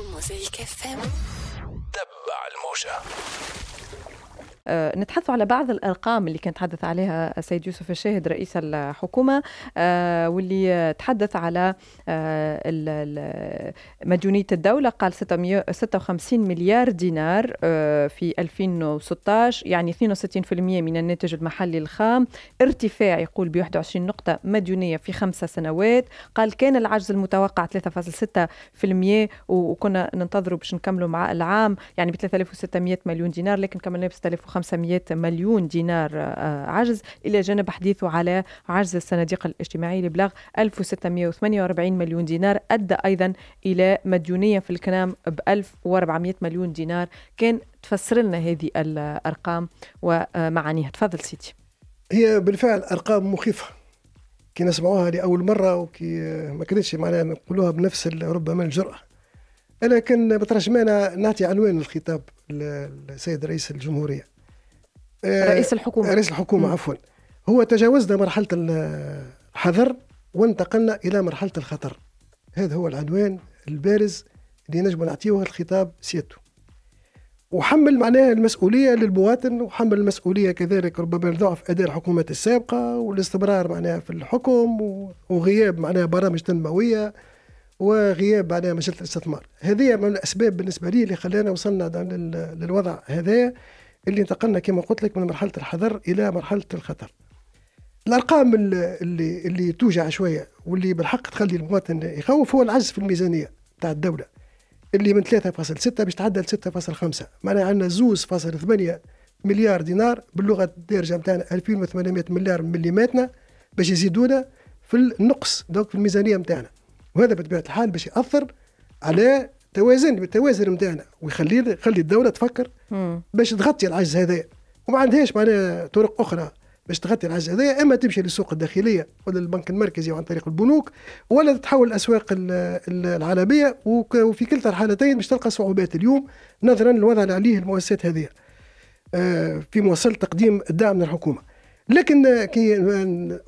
موسيقى فم تبع الموجة آه، نتحدث على بعض الأرقام اللي كان تحدث عليها السيد يوسف الشاهد رئيس الحكومة آه، واللي تحدث على آه، مديونية الدولة قال 56 مليار دينار في 2016 يعني 62% من الناتج المحلي الخام ارتفاع يقول ب 21 نقطة مديونية في خمسة سنوات قال كان العجز المتوقع 3.6% وكنا ننتظروا باش نكملوا مع العام يعني ب 3600 مليون دينار لكن كملنا ب 6500 500 مليون دينار آه، عجز إلى جانب حديثه على عجز الصناديق الاجتماعي لبلغ 1648 مليون دينار أدى أيضا إلى مديونية في الكنام ب 1400 مليون دينار كان تفسر لنا هذه الأرقام ومعانيها تفضل سيدي هي بالفعل أرقام مخيفة كي نسمعوها لأول مرة وكي ما كانتش معناها نقولوها بنفس ربما الجرأة أنا كان بترجمانة نعطي عنوان الخطاب للسيد رئيس الجمهورية رئيس الحكومة رئيس الحكومة عفوا هو تجاوزنا مرحلة الحذر وانتقلنا إلى مرحلة الخطر هذا هو العنوان البارز اللي نجم نعطيه الخطاب سيادته وحمل معناها المسؤولية للمواطن وحمل المسؤولية كذلك ربما لضعف أداء الحكومات السابقة والاستمرار معناها في الحكم وغياب معناها برامج تنموية وغياب معناها مجلة الاستثمار هذه من الأسباب بالنسبة لي اللي خلانا وصلنا للوضع هذا اللي انتقلنا كما قلت لك من مرحله الحذر الى مرحله الخطر الارقام اللي اللي توجع شويه واللي بالحق تخلي المواطن يخوف هو العجز في الميزانيه تاع الدوله اللي من 3.6 باش تعدى ل 6.5 معناها عندنا 2.8 مليار دينار باللغه الدارجه نتاعنا 2800 مليار مليماتنا باش يزيدونا في النقص دونك في الميزانيه نتاعنا وهذا بطبيعه الحال باش ياثر على توازن بالتوازن نتاعنا ويخلي يخلي الدوله تفكر باش تغطي العجز هذا وما عندهاش معناها طرق اخرى باش تغطي العجز هذا اما تمشي للسوق الداخليه ولا البنك المركزي وعن طريق البنوك ولا تتحول الاسواق العالميه وفي كلتا الحالتين باش تلقى صعوبات اليوم نظرا للوضع اللي عليه المؤسسات هذه آه، في مواصله تقديم الدعم من الحكومه لكن كي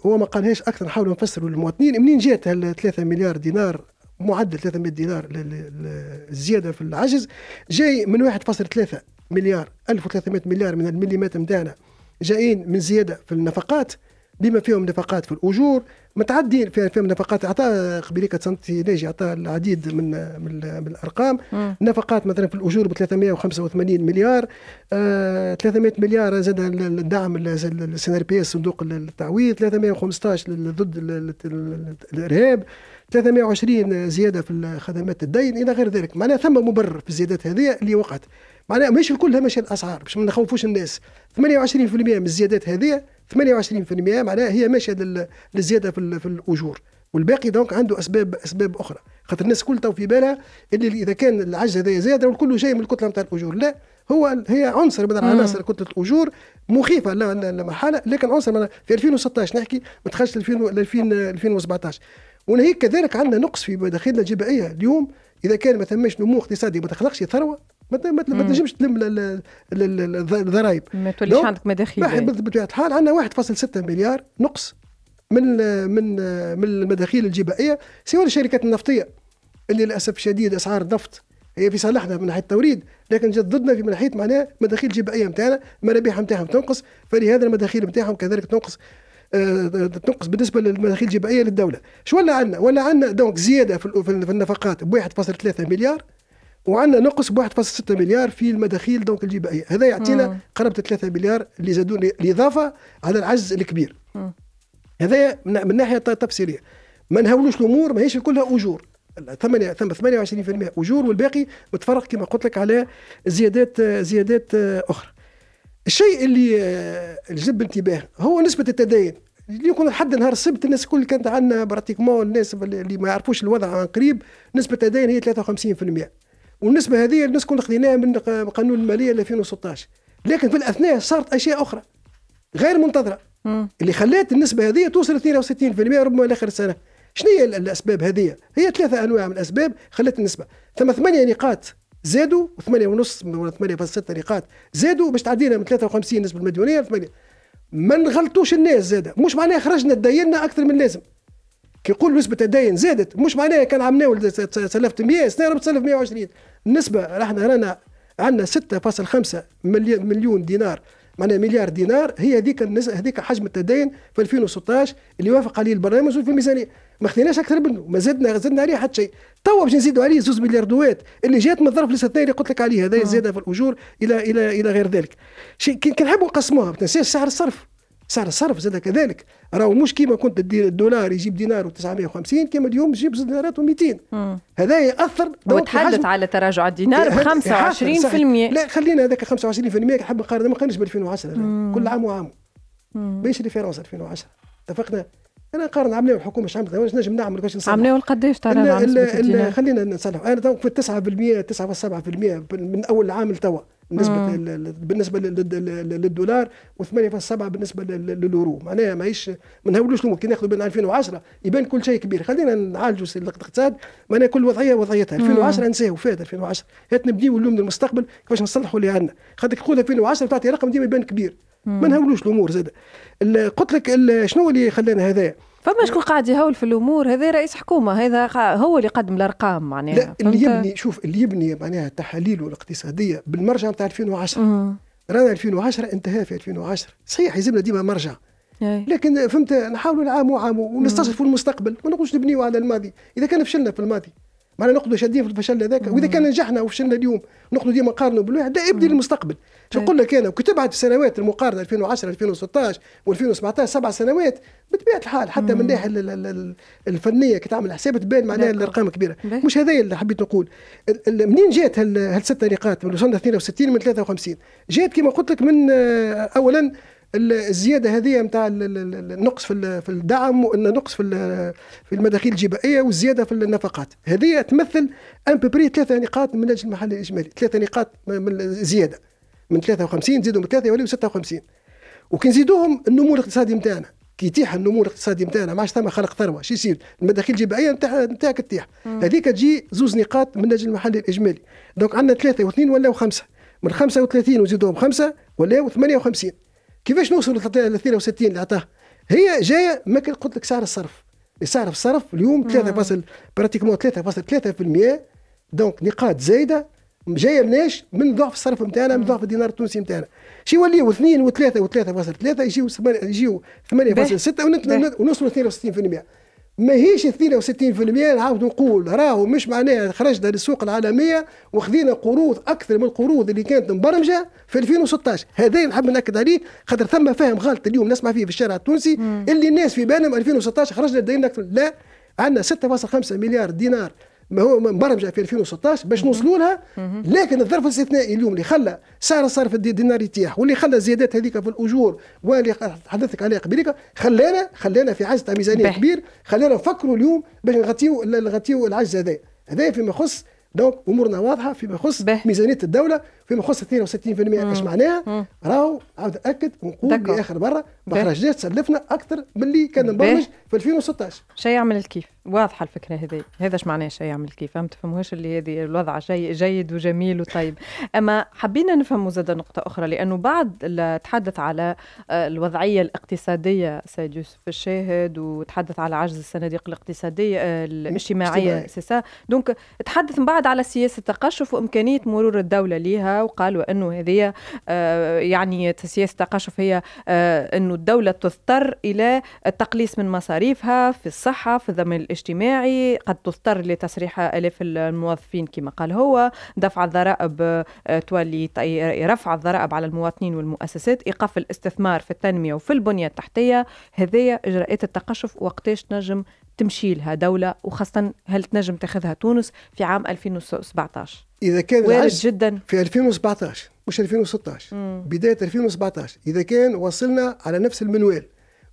هو ما قالهاش اكثر نحاولوا نفسروا للمواطنين منين جات هال 3 مليار دينار معدل 300 دينار للزياده في العجز جاي من 1.3 مليار 1300 مليار من المليمات نتاعنا جايين من زياده في النفقات بما فيهم نفقات في الاجور متعدين فيهم نفقات اعطى قبيليك سنتي ناجي اعطى العديد من من, من الارقام نفقات مثلا في الاجور ب 385 مليار آه 300 مليار زاد الدعم السينار بي اس صندوق التعويض 315 ضد الارهاب 320 زياده في خدمات الدين الى غير ذلك معناها ثم مبرر في الزيادات هذه اللي وقعت معناها مش الكل كلها الاسعار باش ما نخوفوش الناس 28% من الزيادات هذه 28% معناها هي ماشيه للزياده في, في الاجور والباقي دونك عنده اسباب اسباب اخرى خاطر الناس كل تو في بالها اللي اذا كان العجز هذايا زاد والكل جاي من الكتله نتاع الاجور لا هو هي عنصر من عناصر كتله الاجور مخيفه لمرحله لكن عنصر في 2016 نحكي ما دخلش 2000 2017 وناهيك كذلك عندنا نقص في مداخيلنا الجبائيه اليوم اذا كان ما ثماش نمو اقتصادي ما تخلقش ثروه ما تنجمش تلم الضرايب ما توليش عندك مداخيل بطبيعه الحال عندنا 1.6 مليار نقص من من من المداخيل الجبائيه سواء الشركات النفطيه اللي للاسف الشديد اسعار النفط هي في صالحنا من ناحيه التوريد لكن جد ضدنا في من ناحيه معناها مداخيل الجبائيه نتاعنا المرابح نتاعهم تنقص فلهذا المداخيل نتاعهم كذلك تنقص آه، تنقص بالنسبه للمداخيل الجبائيه للدوله شو ولا عندنا ولا عندنا دونك زياده في النفقات ب 1.3 مليار وعندنا نقص ب 1.6 مليار في المداخيل دونك الجبائيه هذا يعطينا قرابه 3 مليار اللي زادوا الاضافه على العجز الكبير هذا من ناحيه تبصيريه ما نهولوش الامور ماهيش كلها اجور 8 ثم 28% اجور والباقي متفرق كما قلت لك على زيادات زيادات آه، اخرى الشيء اللي آه، جذب انتباه هو نسبه التدين اللي يكون لحد نهار السبت الناس الكل كانت عندنا براتيكمون الناس اللي ما يعرفوش الوضع عن قريب نسبه التدين هي 53% والنسبه هذه الناس كنا خذيناها من قانون الماليه 2016 لكن في الاثناء صارت اشياء اخرى غير منتظره اللي خلات النسبه هذه توصل 62% ربما لاخر السنه شنو هي الاسباب هذه هي ثلاثه انواع من الاسباب خلت النسبه ثم ثمانيه نقاط زادوا وثمانية ونص ولا ثمانية فاصل ستة نقاط زادوا باش تعدينا من 53 نسبة مديونية ل 8 ما نغلطوش الناس زادة مش معناها خرجنا تدينا أكثر من اللازم كي يقول نسبه الدين زادت مش معناها كان عم ناول 3100 سنه ربط 1120 النسبه احنا رانا عندنا 6.5 مليون دينار معناها مليار دينار هي هذيك هذيك حجم التدين في 2016 اللي وافق عليه البرنامج وفي الميزانيه ما خذيناش اكثر منه ما زدنا زدنا عليه حتى شيء توا باش نزيدوا عليه زوز ملياردوات اللي جات من الظرف الاستثنائي اللي قلت لك عليه هذا آه. زياده في الاجور الى الى الى غير ذلك شيء كي نحبوا نقسموها ما تنساش سعر الصرف سعر الصرف زاد كذلك راهو مش كيما كنت تدير الدولار يجيب دينار و950 كيما اليوم يجيب زوج دينارات و200 هذا ياثر وتحدث على تراجع الدينار ب 25% لا خلينا هذاك 25% نحب نقارن ما نقارنش ب 2010 كل عام وعام ماهيش ريفيرونس 2010 اتفقنا انا نقارن عمليه الحكومه اش عملت واش نجم نعمل واش نصلح عمليه قداش ترى خلينا نصلح انا تو في 9% 9.7% من اول عام لتوا بالنسبه بالنسبه للدولار و8.7 بالنسبه لليورو معناها ماهيش ما نهولوش كي ناخذوا بين 2010 يبان كل شيء كبير خلينا نعالجوا الاقتصاد معناها كل وضعيه وضعيتها 2010 نساو فات 2010 هات نبنيو اليوم للمستقبل كيفاش نصلحوا اللي عندنا خاطر تقول 2010 تعطي رقم ديما يبان كبير ما نهولوش الامور زاد قلت لك شنو اللي خلانا هذا فما شكون قاعد يهول في الامور هذا رئيس حكومه هذا هو اللي قدم الارقام معناها لا اللي يبني شوف اللي يبني معناها تحاليله الاقتصاديه بالمرجع نتاع 2010 رانا 2010 انتهى في 2010 صحيح يلزمنا ديما مرجع لكن فهمت نحاولوا العام وعام ونستشرفوا المستقبل ما نقولش نبنيو على الماضي اذا كان فشلنا في الماضي معنا نقعدوا شادين في الفشل هذاك واذا كان نجحنا وفشلنا اليوم نقعدوا ديما نقارنوا بالواحد ده يبدي للمستقبل شو طيب. نقول لك انا وكتبعد في سنوات المقارنه 2010 2016 و2017 سبع سنوات بطبيعه الحال حتى من الناحيه الفنيه كي تعمل حساب تبان معناها الارقام كبيره مش هذا اللي حبيت نقول منين جات هالست نقاط وصلنا 62 من 53 جات كما قلت لك من آه، اولا الزياده هذه نتاع النقص في في الدعم نقص في في المداخيل الجبائيه والزياده في النفقات هذه تمثل ان بري ثلاثه نقاط من نجم المحل الاجمالي ثلاثه نقاط من زياده من 53 نزيدوا من 3 يوليو 56 وكي نزيدوهم النمو الاقتصادي نتاعنا كي يتيح النمو الاقتصادي نتاعنا ما عادش ثم خلق ثروه شو يصير المداخيل الجبائيه نتاعك تتيح هذيك تجي زوز نقاط من نجم المحل الاجمالي دونك عندنا ثلاثه واثنين ولاو خمسه من 35 وزيدوهم خمسه ولاو 58 كيفاش نوصلوا 62 اللي عطاه هي جايه ما قلت لك سعر الصرف سعر الصرف اليوم 3 براتيكمون 3.3% دونك نقاط زايده جايه مناش من ضعف الصرف نتاعنا من ضعف الدينار التونسي نتاعنا شي يوليو اثنين و3 فاصل ثلاثه يجيو يجيو 8.6 ونوصلوا 62% ماهيش 62% نعاود نقول راهو مش معناها خرجنا للسوق العالميه وخذينا قروض اكثر من القروض اللي كانت مبرمجه في 2016 هذا نحب ناكد عليه خاطر ثم فهم غلط اليوم نسمع فيه في الشارع التونسي مم. اللي الناس في بالهم 2016 خرجنا دين اكثر لا عندنا 6.5 مليار دينار ما هو مبرمجه في 2016 باش نوصلوا لها لكن الظرف الاستثنائي اليوم اللي خلى سعر الصرف الدينار يتيح واللي خلى الزيادات هذيك في الاجور واللي حدثتك عليها قبيليك خلانا خلانا في عجز تاع ميزانيه كبير خلانا نفكروا اليوم باش نغطيو نغطيو العجز هذا هذا فيما يخص دونك امورنا واضحه فيما يخص ميزانيه الدوله فيما يخص 62% اش معناها راهو عاود اكد ونقول لاخر مره ما خرجناش تسلفنا اكثر من اللي كان مبرمج في 2016 شيء يعمل الكيف واضحه الفكره هذه هذا اش معناها شيء يعمل الكيف؟ فهمت فهموش اللي هذه الوضع شيء جيد وجميل وطيب اما حبينا نفهموا زاد نقطه اخرى لانه بعد تحدث على آه، الوضعيه الاقتصاديه سيد يوسف الشاهد وتحدث على عجز الصناديق الاقتصاديه آه، الاجتماعيه سي دونك تحدث من بعد على سياسه التقشف وامكانيه مرور الدوله ليها وقالوا انه هذه آه، يعني سياسه التقشف هي آه، انه الدوله تضطر الى التقليص من مصاريفها في الصحه في الضمان الاجتماعي قد تضطر لتسريح الاف الموظفين كما قال هو دفع الضرائب آه، تولي رفع الضرائب على المواطنين والمؤسسات ايقاف الاستثمار في التنميه وفي البنيه التحتيه هذه اجراءات التقشف وقتاش نجم تمشي لها دولة وخاصة هل تنجم تاخذها تونس في عام 2017 إذا كان وارد جدا في 2017 مش 2016 مم. بداية 2017 إذا كان وصلنا على نفس المنوال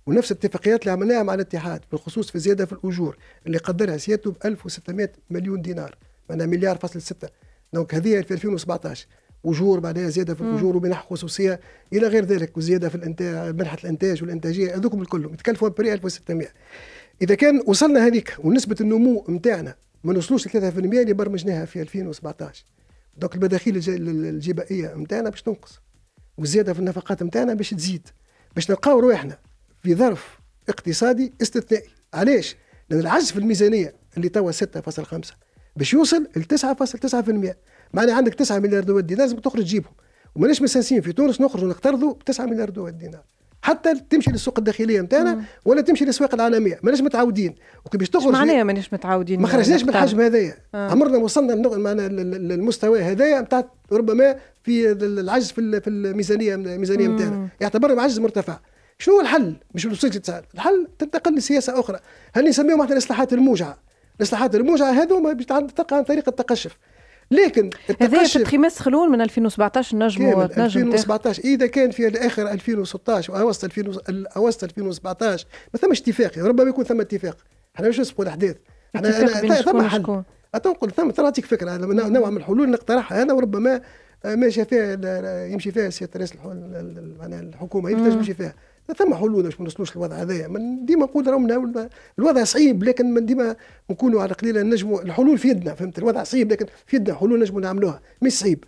ونفس الاتفاقيات اللي عملناها مع الاتحاد بالخصوص في زيادة في الأجور اللي قدرها سيادته ب 1600 مليون دينار معناها مليار فاصل ستة دونك هذه في 2017 اجور بعدها زياده في الاجور ومنح خصوصيه الى غير ذلك وزياده في الانتاج منحه الانتاج والانتاجيه هذوكم الكلهم يتكلفوا بري 1600 اذا كان وصلنا هذيك ونسبه النمو نتاعنا ما نوصلوش ل 3% اللي برمجناها في 2017 دوك المداخيل الجبائيه نتاعنا باش تنقص والزياده في النفقات نتاعنا باش تزيد باش نلقاو روحنا في ظرف اقتصادي استثنائي علاش لان العجز في الميزانيه اللي توا 6.5 باش يوصل ل 9.9% معناها عندك 9 مليار دولار لازم تخرج تجيبهم وماناش مساسين في تونس نخرجوا نقترضوا ب 9 مليار دولار حتى تمشي للسوق الداخليه نتاعنا ولا تمشي للاسواق العالميه ماناش متعودين وكي باش تخرج معناها ماناش متعودين ما خرجناش من الحجم هذايا آه. عمرنا وصلنا للمستوى هذايا نتاع ربما في العجز في الميزانيه الميزانيه نتاعنا يعتبر عجز مرتفع شنو هو الحل مش وصلت تسال الحل تنتقل لسياسه اخرى هل نسميهم احنا الاصلاحات الموجعه الاصلاحات الموجعه هذو تقع عن طريق التقشف لكن هذا في التقماس خلون من 2017 نجم تنجم 2017 اذا كان في الاخر 2016 واوسط 2000 اوسط 2017 ما ثمش اتفاق ربما يكون ثم اتفاق احنا مش نسبقوا الاحداث احنا ثم حل اتنقل ثم نعطيك فكره نوع من الحلول نقترحها انا وربما آه، ماشي فيها يمشي فيها سياده رئيس الحكومه يمشي فيها ثم حلول باش ما نوصلوش للوضع هذايا ديما نقول راهو الوضع صعيب لكن ديما نكونوا على قليل نجموا الحلول في يدنا فهمت الوضع صعيب لكن في يدنا حلول نجموا نعملوها مش صعيب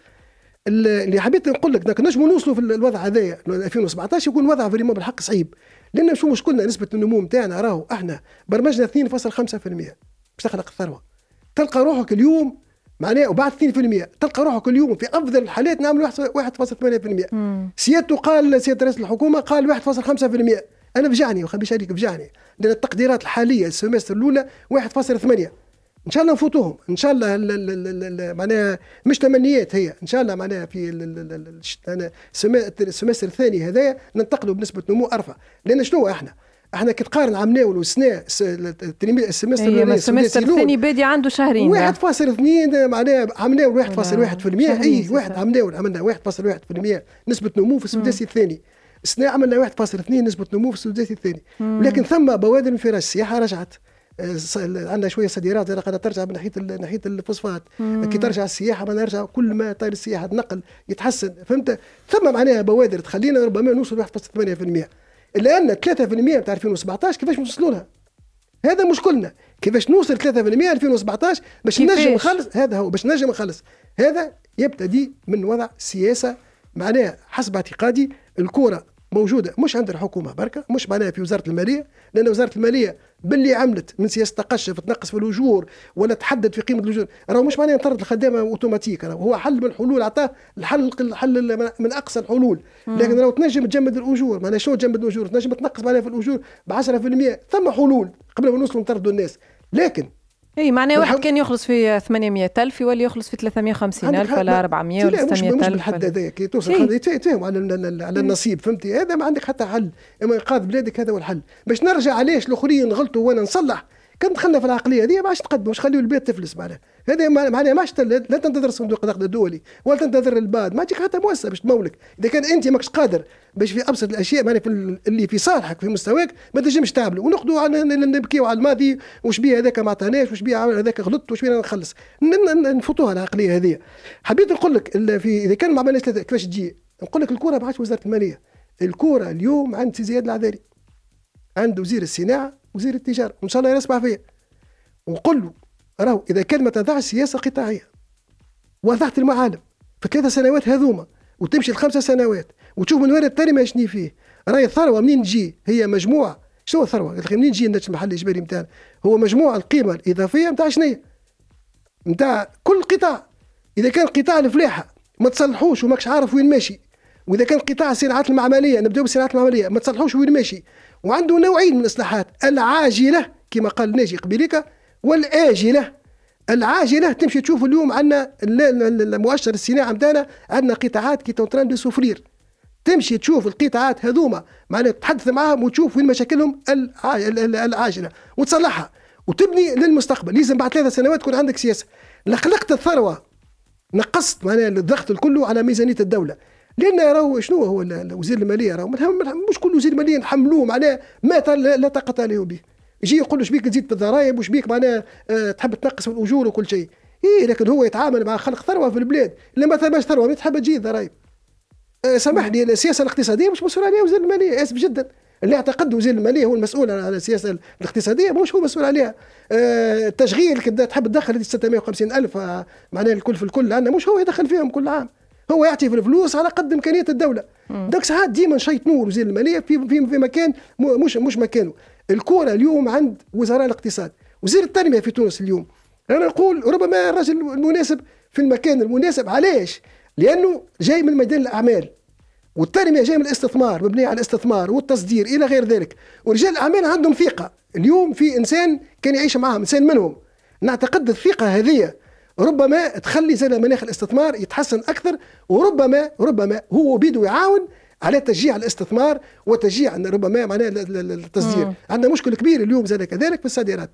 اللي حبيت نقول لك نجموا نوصلوا في الوضع هذايا 2017 يكون وضع فريمون بالحق صعيب لان شو مشكلنا نسبه النمو نتاعنا راهو احنا برمجنا 2.5% باش تخلق الثروه تلقى روحك اليوم معناه وبعد 2% تلقى روحك كل يوم في افضل الحالات نعمل 1.8% سيادته قال سياده رئيس الحكومه قال 1.5% انا فجعني وخبيش عليك فجعني لان التقديرات الحاليه السمستر الاولى 1.8 ان شاء الله نفوتوهم ان شاء الله معناها مش تمنيات هي ان شاء الله معناها في السمستر الثاني هذايا ننتقلوا بنسبه نمو ارفع لان شنو احنا احنا كي تقارن عام ناول وسنا التلميذ السمستر هي أيوة، السمستر الثاني بادي عنده شهرين 1.2 معناها عام ناول 1.1% اي واحد عام ناول عملنا 1.1% نسبه نمو في السداسي الثاني السنه عملنا 1.2 نسبه نمو في السداسي الثاني ولكن ثم بوادر انفراج السياحه رجعت آه، عندنا شويه صديرات قاعده ترجع من ناحيه ناحيه الفوسفات كي ترجع السياحه ما نرجع كل ما طير السياحه النقل يتحسن فهمت ثم معناها بوادر تخلينا ربما نوصل 1.8% لان 3% بتاع 2017 كيفاش نوصلوا لها هذا مشكلنا كيفاش نوصل 3% 2017 باش نجم نخلص هذا هو باش نجم نخلص هذا يبتدي من وضع سياسه معناها حسب اعتقادي الكره موجوده مش عند الحكومه بركه مش معناها في وزاره الماليه لان وزاره الماليه باللي عملت من سياسه تقشف تنقص في الاجور ولا تحدد في قيمه الاجور راهو مش معناها طرد الخدامه اوتوماتيك هو حل من الحلول عطاه الحل الحل من اقصى الحلول لكن لو تنجم تجمد الاجور معناها شو تجمد الاجور تنجم تنقص معناها في الاجور ب 10% ثم حلول قبل ما نوصلوا نطردوا الناس لكن اي معناه واحد كان يخلص في 800 ألف يولي يخلص في 350 ألف ولا 400 ولا 600 ألف مش بالحد هذايا إيه، كي توصل يتفاهموا على على النصيب فهمتي هذا ما عندك حتى حل اما انقاذ بلادك هذا هو الحل باش نرجع علاش الاخرين غلطوا وانا نصلح كان دخلنا في العقليه هذه ما عادش تقدم واش خليوا البيت تفلس معناها هذه معناها ما عادش لا تنتظر صندوق النقد الدولي ولا تنتظر البعض ما تجيك حتى مؤسسه باش تمولك اذا كان انت ماكش قادر باش في ابسط الاشياء معناها في اللي في صالحك في مستواك ما تنجمش تعمله ونقعدوا على نبكيو على الماضي وش بيه هذاك ما عطاناش وش بيه هذاك غلطت وش بيه نخلص نفوتوها العقليه هذه حبيت نقول لك في اذا كان ما عملناش كيفاش تجي نقول لك الكوره ما عادش وزاره الماليه الكوره اليوم عند زياد العذاري عند وزير الصناعه وزير التجاره وان شاء الله يسمع فيا وقل له راهو اذا كان ما تضعش سياسه قطاعيه وضعت المعالم في ثلاثة سنوات هذوما وتمشي لخمسة سنوات وتشوف من وين الثاني ما يشني فيه راهي الثروه منين تجي هي مجموعه شنو الثروه؟ منين تجي الناتج المحلي الاجباري نتاعنا؟ هو مجموع القيمه الاضافيه نتاع شنيا؟ نتاع كل قطاع اذا كان قطاع الفلاحه ما تصلحوش وماكش عارف وين ماشي واذا كان قطاع الصناعات المعمليه نبداو بالصناعات المعمليه ما تصلحوش وين ماشي وعنده نوعين من الاصلاحات العاجله كما قال ناجي قبيليكا والاجله العاجله تمشي تشوف اليوم عندنا المؤشر الصناعه نتاعنا عندنا قطاعات كي تونتران دو سوفرير تمشي تشوف القطاعات هذوما معناها تتحدث معاهم وتشوف وين مشاكلهم العاجله وتصلحها وتبني للمستقبل لازم بعد ثلاث سنوات تكون عندك سياسه لقلقت الثروه نقصت معناها الضغط الكله على ميزانيه الدوله لان راهو شنو هو وزير الماليه راهو مش كل وزير ماليه نحملوه معناه مات لا طاقه له به يجي يقول له شبيك تزيد في الضرائب وشبيك معناه آه، تحب تنقص من الاجور وكل شيء ايه لكن هو يتعامل مع خلق ثروه في البلاد لما ثماش ثروه مين تحب تجي الضرائب آه سامحني السياسه الاقتصاديه مش مسؤول عليها وزير الماليه اسف جدا اللي اعتقد وزير الماليه هو المسؤول على السياسه الاقتصاديه مش هو مسؤول عليها آه التشغيل تحب تدخل 650 الف آه، معناه الكل في الكل عندنا مش هو يدخل فيهم كل عام هو يعطي في الفلوس على قد امكانيات الدوله داك ساعات ديما نشيطنوا وزير الماليه في في, في مكان مش مش مكانه الكوره اليوم عند وزراء الاقتصاد وزير التنميه في تونس اليوم انا نقول ربما الرجل المناسب في المكان المناسب علاش لانه جاي من ميدان الاعمال والتنميه جاي من الاستثمار مبنيه على الاستثمار والتصدير الى غير ذلك ورجال الاعمال عندهم ثقه اليوم في انسان كان يعيش معهم انسان منهم نعتقد الثقه هذه ربما تخلي زي مناخ الاستثمار يتحسن اكثر وربما ربما هو بيدو يعاون على تشجيع الاستثمار وتشجيع ربما معناها التصدير عندنا مشكل كبير اليوم زي كذلك في الصادرات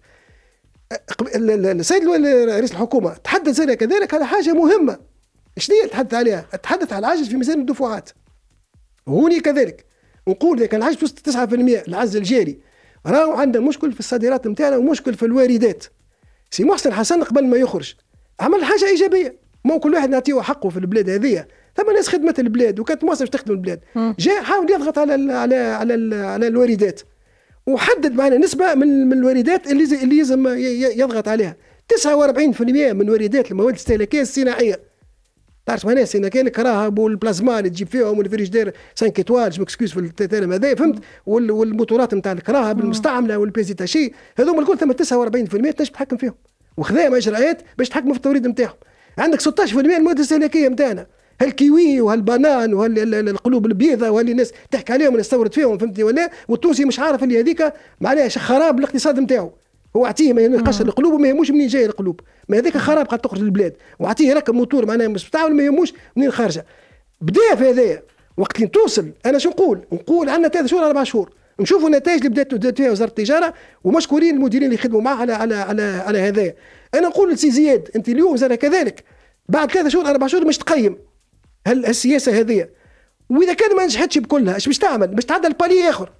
السيد رئيس الحكومه تحدث زي كذلك على حاجه مهمه شنو هي تحدث عليها؟ تحدث على العجز في ميزان الدفعات هوني كذلك نقول لك العجز وصل 9% العجز الجاري راهو عندنا مشكل في الصادرات نتاعنا ومشكل في الواردات سي محسن حسن قبل ما يخرج عمل حاجه ايجابيه مو كل واحد نعطيه حقه في البلاد هذه ثم ناس خدمت البلاد وكانت مواصله تخدم البلاد جاء حاول يضغط على الـ على على على الواردات وحدد معنا نسبه من من الواردات اللي اللي لازم يضغط عليها 49% من واردات المواد الاستهلاكيه الصناعيه تعرف معناها سينا كان الكراهب والبلازما اللي تجيب فيهم والفريجدير 5 ايطوال جو في التيرم هذا فهمت والموتورات نتاع الكراهب المستعمله والبيزيتاشي هذوما الكل ثم 49% تنجم تحكم فيهم وخذاهم اجراءات باش تحكموا في التوريد نتاعهم عندك 16% المواد الاستهلاكيه نتاعنا هالكيوي وهالبانان وهالقلوب البيضاء الناس تحكي عليهم اللي استورد فيهم فهمتني ولا والتونسي مش عارف اللي هذيك معناها خراب الاقتصاد نتاعو هو اعطيه ما يلقاش القلوب وما يهموش منين جايه القلوب ما هذاك خراب قاعد تخرج للبلاد واعطيه ركب موتور معناها مش بتاعه ما يهموش منين خارجه بدا في هذايا وقت اللي توصل انا شو نقول نقول عندنا ثلاث شهور اربع شهور نشوفوا النتائج اللي بدات بدات فيها وزاره التجاره ومشكورين المديرين اللي خدموا معها على على على على هذا انا نقول لسي زياد انت اليوم زاد كذلك بعد ثلاثة شهور اربع شهور مش تقيم هل السياسه هذه واذا كان ما نجحتش بكلها اش باش تعمل باش تعدل بالي اخر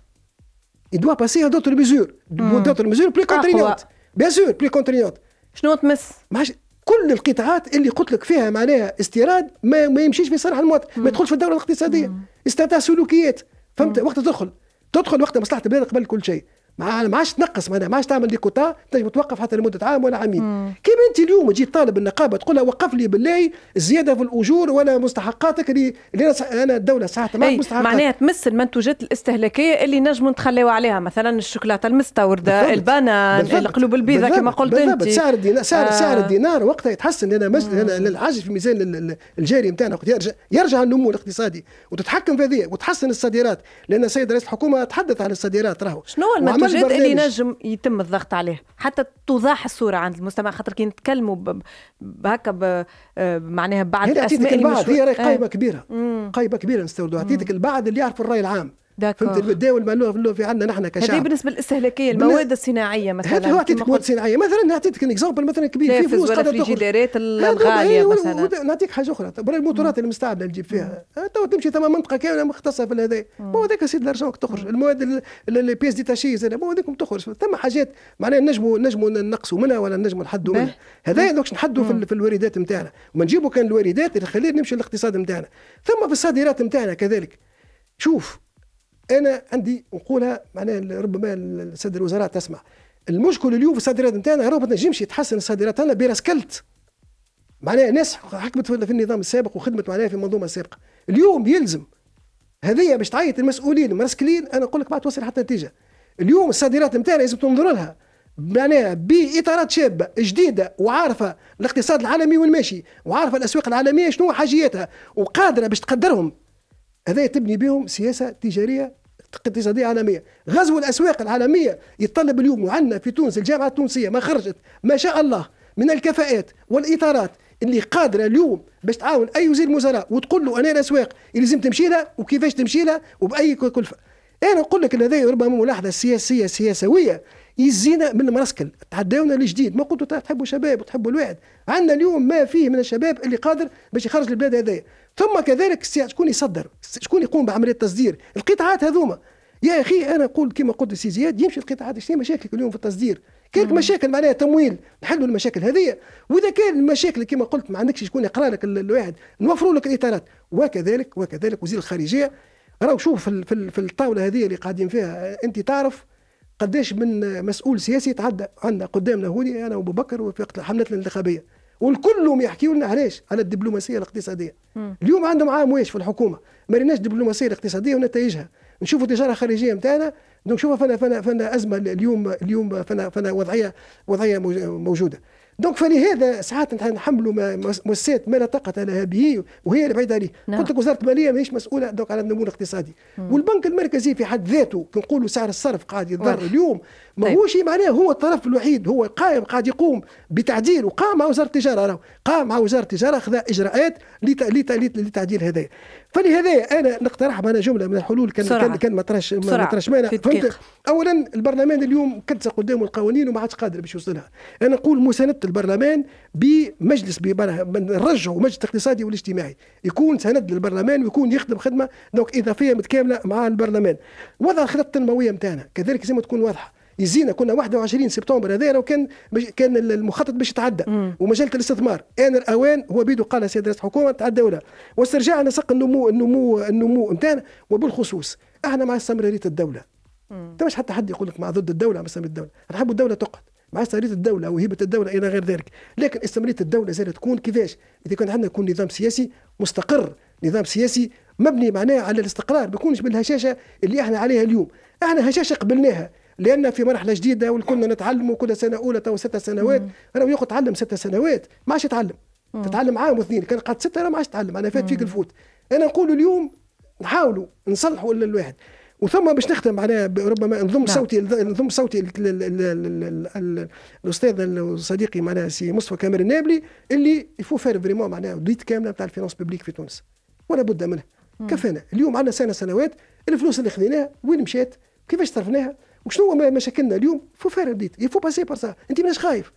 يدوا باسي دوتر ميزور دوتر ميزور بلي كونترينيونت بيان سور بلي كونترينيونت شنو تمس؟ معش كل القطاعات اللي قلت لك فيها معناها استيراد ما, ما يمشيش في صالح المواطن hmm. ما يدخلش في الدوره الاقتصاديه hmm. استطاع سلوكيات فهمت hmm. وقت تدخل تدخل وقت مصلحه البلاد قبل كل شيء ما عادش تنقص معناها ما عادش تعمل ديكوتا تنجم توقف حتى لمده عام ولا عامين كيما انت اليوم تجي طالب النقابه تقول لها وقف لي بالله الزياده في الاجور ولا مستحقاتك اللي, اللي انا الدوله ساعتها معك مستحقات معناها تمس المنتوجات الاستهلاكيه اللي نجموا نتخلاو عليها مثلا الشوكولاته المستورده البانان القلوب البيضاء كما قلت بالضبط. انت سعر الدينار سعر, آه. سعر الدينار وقتها يتحسن لان العجز في الميزان الجاري نتاعنا يرجع يرجع النمو الاقتصادي وتتحكم في هذه وتحسن الصادرات لان السيد رئيس الحكومه تحدث عن الصادرات راهو شنو المنتوجات الحاجات اللي نجم يتم الضغط عليه حتى توضح الصوره عند المستمع خاطر كي نتكلموا هكا آه، معناها بعد الاسماء البعض هي راهي إيه. قايمه كبيره قايمه كبيره نستوردوها اعطيتك البعض اللي يعرف الراي العام فهمت البدايه والمالوف اللي في عندنا نحن كشعب هذه بالنسبه للاستهلاكيه المواد الصناعيه مثلا هذه اعطيتك مواد صناعيه مثلا نعطيك اكزامبل مثلا كبير في فلوس ولا فريجيديرات الغاليه مثلا نعطيك حاجه اخرى برا الموتورات المستعمله نجيب فيها تو تمشي ثم منطقه كامله مختصه في هذا مو هذاك سيد الارجون تخرج المواد البيس ديتاشيز مو هذيكم تخرج ثم حاجات معناها نجموا نجموا نقصوا منها ولا نجموا نحدوا منها هذا دوكش نحدوا في الواردات نتاعنا وما نجيبوا كان الواردات اللي تخلينا نمشي الاقتصاد نتاعنا ثم في الصادرات نتاعنا كذلك شوف انا عندي نقولها معناها ربما الساده الوزراء تسمع المشكل اليوم في الصادرات نتاعنا ما تنجمش يتحسن الصادرات تاعنا براسكلت معناها ناس حكمت في النظام السابق وخدمت معناها في المنظومه السابقه اليوم يلزم هذه باش تعيط المسؤولين المرسكلين انا نقول لك ما توصل حتى نتيجه اليوم الصادرات نتاعنا لازم تنظر لها معناها باطارات شابه جديده وعارفه الاقتصاد العالمي وين ماشي وعارفه الاسواق العالميه شنو حاجياتها وقادره باش تقدرهم هذا تبني بهم سياسه تجاريه اقتصادية عالمية غزو الأسواق العالمية يتطلب اليوم عندنا في تونس الجامعة التونسية ما خرجت ما شاء الله من الكفاءات والإطارات اللي قادره اليوم باش تعاون اي وزير وزراء وتقول له انا الاسواق اللي لازم تمشي لها وكيفاش تمشي لها وباي كلفه انا نقول لك هذه ربما ملاحظه سياسيه سياسويه يزينا إيه من المراسكل تعداونا الجديد ما قلتوا تحبوا شباب وتحبوا الواحد عندنا اليوم ما فيه من الشباب اللي قادر باش يخرج البلاد هذايا ثم كذلك شكون يصدر شكون يقوم بعمليه التصدير القطاعات هذوما يا اخي انا نقول كما قلت سي زياد يمشي القطاعات شنو مشاكل اليوم في التصدير كانت مشاكل معناها تمويل نحلوا المشاكل هذه واذا كان المشاكل كما قلت ما عندكش شكون يقرا لك الواحد نوفروا لك الاطارات وكذلك وكذلك وزير الخارجيه راهو شوف في, في الطاوله هذه اللي قاعدين فيها انت تعرف قداش من مسؤول سياسي يتعدى عندنا قدامنا هوني انا وابو بكر وفي حملات الانتخابيه والكلهم يحكيوا لنا علاش على الدبلوماسيه الاقتصاديه مم. اليوم عندهم عام واش في الحكومه ما ريناش الدبلوماسيه الاقتصاديه ونتائجها نشوفوا التجاره الخارجيه نتاعنا نشوفوا فانا فانا فانا ازمه اليوم اليوم فانا فانا وضعيه وضعيه موجوده دونك فلهذا ساعات نحملوا مؤسسات ما لا طاقه لها به وهي اللي بعيده عليه نعم. قلت لك وزاره الماليه ماهيش مسؤوله دونك على النمو الاقتصادي والبنك المركزي في حد ذاته كي نقولوا سعر الصرف قاعد يضر اليوم ما طيب. شيء معناه هو الطرف الوحيد هو القائم قاعد يقوم بتعديل وقام مع وزاره التجاره قام مع وزاره التجاره أخذ اجراءات لتعديل هذا فلهذا انا نقترح معنا جمله من الحلول كان سرعة. كان, كان ما طرش ما طرش معنا فهمت اولا البرلمان اليوم كدس قدامه القوانين وما عادش قادر باش يوصلها انا نقول مسانده البرلمان بمجلس نرجعوا مجلس الاقتصادي والاجتماعي يكون سند للبرلمان ويكون يخدم خدمه دونك اضافيه متكامله مع البرلمان وضع الخطه التنمويه نتاعنا كذلك لازم تكون واضحه يزينا كنا 21 سبتمبر هذايا لو كان كان المخطط باش يتعدى ومجله الاستثمار ان الاوان هو بيدو قال سيد رئيس الحكومه تعدى ولا واسترجاع سق النمو النمو النمو نتاعنا وبالخصوص احنا مع استمراريه الدوله انت مش حتى حد يقول لك مع ضد الدوله مع استمراريه الدوله نحب الدوله تقعد مع استمراريه الدوله وهيبه الدوله الى غير ذلك لكن استمراريه الدوله زي تكون كيفاش اذا كان عندنا يكون نظام سياسي مستقر نظام سياسي مبني معناه على الاستقرار ما يكونش بالهشاشه اللي احنا عليها اليوم احنا هشاشه قبلناها لان في مرحله جديده وكنا نتعلموا كل سنه اولى تو ست سنوات انا وياخو تعلم ست سنوات ما عادش يتعلم تتعلم عام واثنين كان قعد سته ما عادش يتعلم انا فات فيك الفوت انا نقول اليوم نحاولوا نصلحوا الواحد وثم باش نختم معناها ربما نضم نعم. صوتي نضم صوتي الاستاذ صديقي معناها سي مصطفى كامل النابلي اللي يفو فير فريمون معناها ديت كامله تاع الفينانس بيبليك في تونس ولا بد منها كفانا اليوم عندنا سنه سنوات الفلوس اللي خذيناها وين مشات كيفاش صرفناها وشنو هو مشاكلنا اليوم فو فير ديت يفو باسي بار سا انت مناش خايف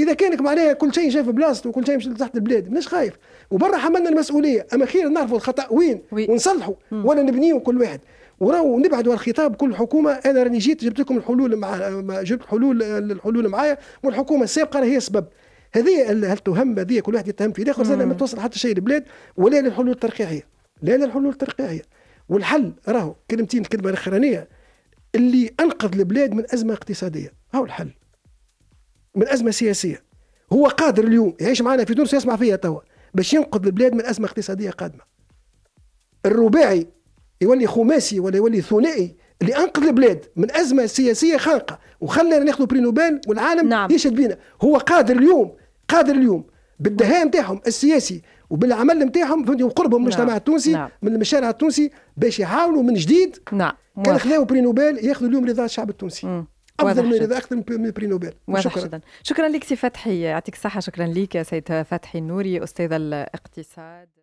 اذا كانك معناها كل شيء جاي في بلاصته وكل شيء مش تحت البلاد مناش خايف وبرا حملنا المسؤوليه اما خير نعرفوا الخطا وين ونصلحوا ولا نبنيوا كل واحد وراو نبعدوا الخطاب كل حكومه انا راني جيت جبت لكم الحلول مع جبت حلول الحلول معايا والحكومه السابقه هي سبب هذه التهم هذه كل واحد يتهم في داخل زاد ما توصل حتى شيء للبلاد ولا للحلول الترقيعيه لا للحلول الترقيعيه والحل راهو كلمتين الكلمه الاخرانيه اللي انقذ البلاد من ازمه اقتصاديه هو الحل من ازمه سياسيه هو قادر اليوم يعيش معنا في تونس يسمع فيها توا باش ينقذ البلاد من ازمه اقتصاديه قادمه الرباعي يولي خماسي ولا يولي ثنائي اللي انقذ البلاد من ازمه سياسيه خانقه وخلينا ناخذ بري نوبل والعالم نعم. يشهد بينا هو قادر اليوم قادر اليوم بالدهاء نتاعهم السياسي وبالعمل نتاعهم فهمتني وقربهم نعم، من المجتمع التونسي نعم. من المشارع التونسي باش يحاولوا من جديد نعم كان خذاو بري نوبل ياخذوا اليوم رضا الشعب التونسي مم. افضل من رضا اكثر من بري نوبل شكرا جدا. شكرا لك سي فتحي يعطيك الصحه شكرا لك سيد فتحي النوري استاذ الاقتصاد